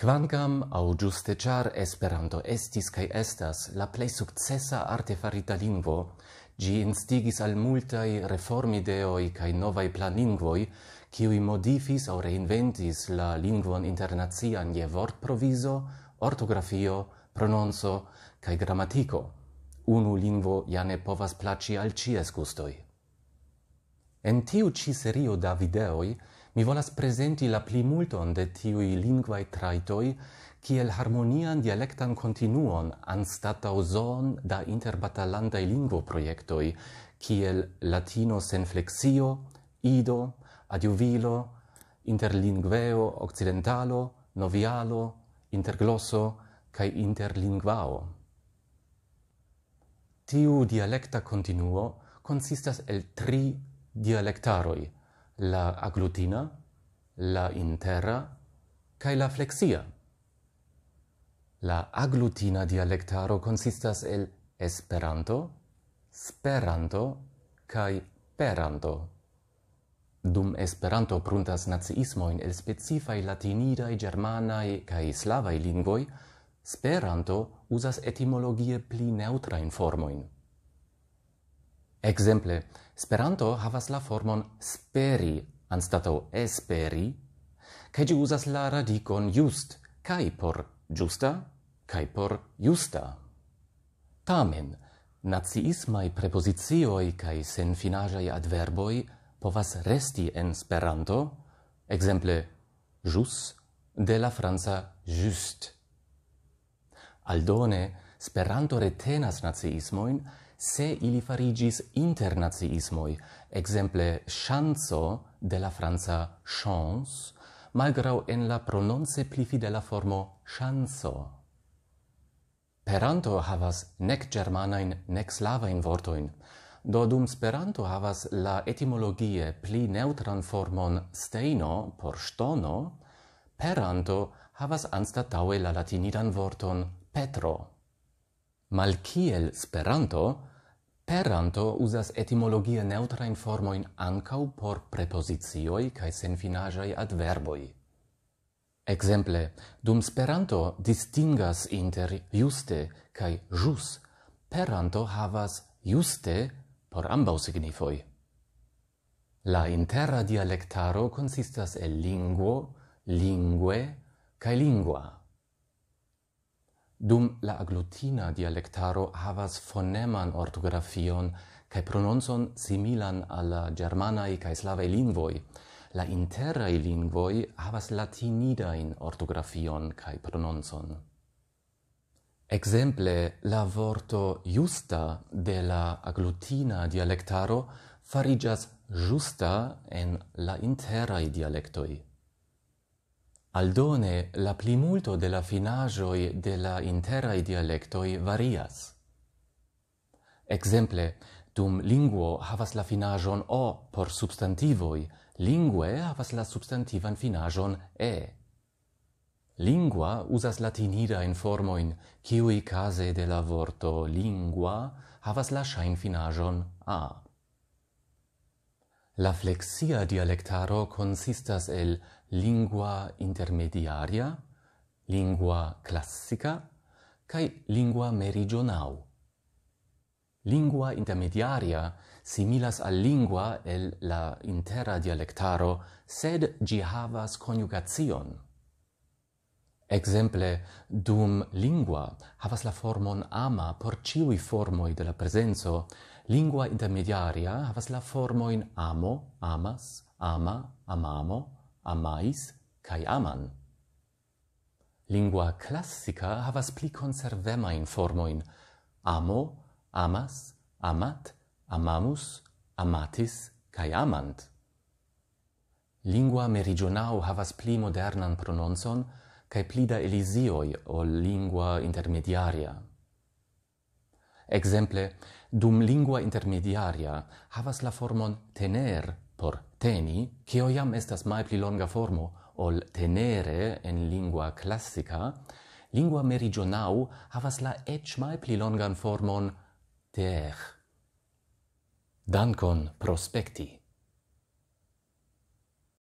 Quancam, au giuste char esperanto estis cae estas la plei successa arte farita lingvo, gi instigis al multai reformideoi cae novai plan lingvoi, modifis au reinventis la lingvon internazian je vort proviso, ortografio, prononso, cae grammatico. Unu lingvo jane povas placi al cies gustoi. En tiu ci serio da videoi, Mi volas presenti la plimulton de tiui linguae traitoi, kiel harmonian dialectan continuon an zon da interbatalantai linguo proiectoi, kiel latino sen flexio, ido, adiuvilo, interlingueo occidentalo, novialo, interglosso, cae interlingvao. Tiu dialecta continuo consistas el tri dialectaroi, la aglutina, la intera, cae la flexia. La aglutina dialectaro consistas el esperanto, speranto, cae peranto. Dum esperanto pruntas naziismo in el specifai latinidae, germanae, cae slavae lingvoi, speranto usas etimologie pli neutra in formoin. Exemple, speranto havas la formon speri anstato esperi, kai gi usas la radicon just, kai por giusta, kai por justa. Tamen, naziismai prepositioi kai sen finajai adverboi povas resti en speranto, exemple, jus, de la franza just. Aldone, speranto retenas nazismoin se ili farigis internazismoi exemple chanso de la franza chance malgrau en la prononce pli fidela formo chanso peranto havas nek germanain nec nek slava do dum speranto havas la etimologie pli neutran formon steino por stono peranto havas anstataŭe la latinidan vorton petro Malkiel speranto, peranto usas etimologie neutra in formo in ancau por prepositioi cae senfinajai adverboi. ad verboi. Exemple, dum speranto distingas inter juste cae jus, peranto havas juste por ambau signifoi. La intera dialectaro consistas el linguo, lingue, cae lingua. Dum la aglutina dialectaro havas foneman ortografion kai prononson similan al germana e kai slava lingvoi. La intera e lingvoi havas latinida in ortografion kai prononson. Exemple, la vorto justa de la aglutina dialectaro farigas justa en la intera e dialectoi. Aldone, la plimulto de la finajoi de la interai dialectoi varias. Exemple, dum linguo havas la finajon o por substantivoi, lingue havas la substantivan finajon e. Lingua usas latinida in formoin, ciui case de la vorto lingua havas la shain finajon a. La flexia dialectaro consistas el lingua intermediaria, lingua classica, cae lingua meridionau. Lingua intermediaria similas al lingua el la intera dialectaro, sed gi havas coniugazion. Exemple dum lingua havas la formon ama por ciui formoi de la presenzo. Lingua intermediaria havas la formoin amo, amas, ama, amamo, amais, cae aman. Lingua classica havas pli conservema in formoin amo, amas, amat, amamus, amatis, cae amant. Lingua meridionau havas pli modernan prononson amat, cae plida elisioi o lingua intermediaria. Exemple, dum lingua intermediaria havas la formon tener por teni, cio iam estas mai pli longa formo ol tenere en lingua classica, lingua meridionau havas la ec mai pli longan formon ter. Dankon prospecti.